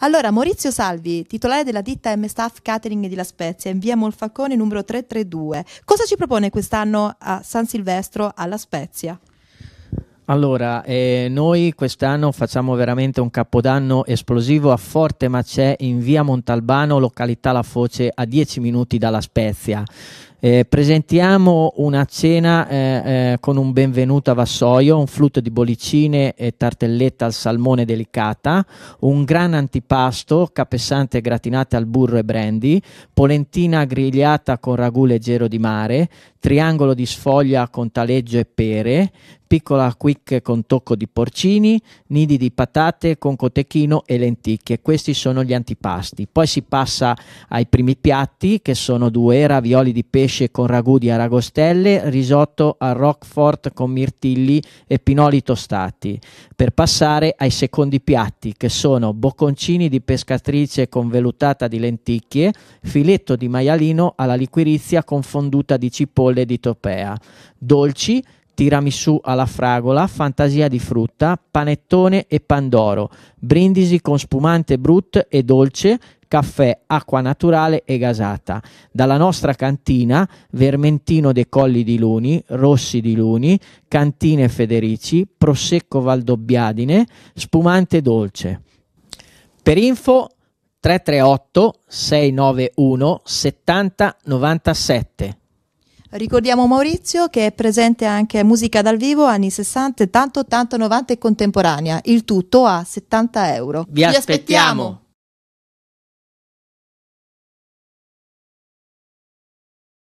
Allora, Maurizio Salvi, titolare della ditta M Staff Catering di La Spezia, in via Molfacone numero 332, cosa ci propone quest'anno a San Silvestro alla Spezia? Allora, eh, noi quest'anno facciamo veramente un capodanno esplosivo a Forte Macè in via Montalbano, località La Foce, a 10 minuti dalla Spezia. Eh, presentiamo una cena eh, eh, con un benvenuto a vassoio, un flutto di bollicine e tartelletta al salmone delicata, un gran antipasto, capessante gratinate al burro e brandy, polentina grigliata con ragù leggero di mare, triangolo di sfoglia con taleggio e pere, piccola quick con tocco di porcini, nidi di patate con cotechino e lenticchie. Questi sono gli antipasti. Poi si passa ai primi piatti che sono due ravioli di pesce pesce con ragù di aragostelle, risotto a roquefort con mirtilli e pinoli tostati, per passare ai secondi piatti che sono bocconcini di pescatrice con velutata di lenticchie, filetto di maialino alla liquirizia con fonduta di cipolle di topea, dolci tiramisù alla fragola, fantasia di frutta, panettone e pandoro, brindisi con spumante brut e dolce, caffè, acqua naturale e gasata. Dalla nostra cantina Vermentino dei Colli di Luni, Rossi di Luni, Cantine Federici, Prosecco Valdobbiadine, spumante dolce. Per info 338 691 70 97. Ricordiamo Maurizio che è presente anche musica dal vivo anni 60, 70, 80, 90 e contemporanea, il tutto a 70 euro. Vi aspettiamo.